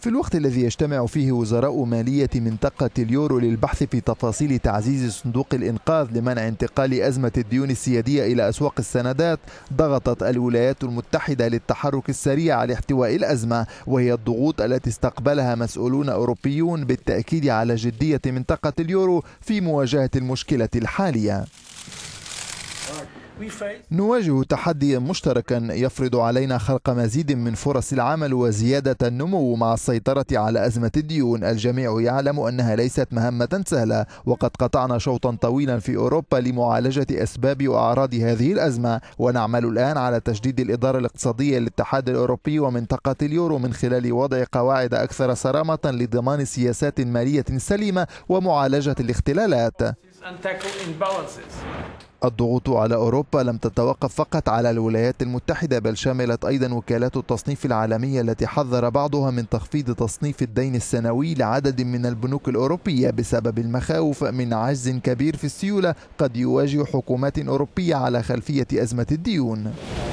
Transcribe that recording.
في الوقت الذي يجتمع فيه وزراء مالية منطقة اليورو للبحث في تفاصيل تعزيز صندوق الإنقاذ لمنع انتقال أزمة الديون السيادية إلى أسواق السندات ضغطت الولايات المتحدة للتحرك السريع لاحتواء الأزمة وهي الضغوط التي استقبلها مسؤولون أوروبيون بالتأكيد على جدية منطقة اليورو في مواجهة المشكلة الحالية نواجه تحديا مشتركا يفرض علينا خلق مزيد من فرص العمل وزيادة النمو مع السيطرة على أزمة الديون الجميع يعلم أنها ليست مهمة سهلة وقد قطعنا شوطا طويلا في أوروبا لمعالجة أسباب وأعراض هذه الأزمة ونعمل الآن على تجديد الإدارة الاقتصادية للاتحاد الأوروبي ومنطقة اليورو من خلال وضع قواعد أكثر صرامة لضمان سياسات مالية سليمة ومعالجة الاختلالات الضغوط على أوروبا لم تتوقف فقط على الولايات المتحدة بل شملت أيضا وكالات التصنيف العالمية التي حذر بعضها من تخفيض تصنيف الدين السنوي لعدد من البنوك الأوروبية بسبب المخاوف من عجز كبير في السيولة قد يواجه حكومات أوروبية على خلفية أزمة الديون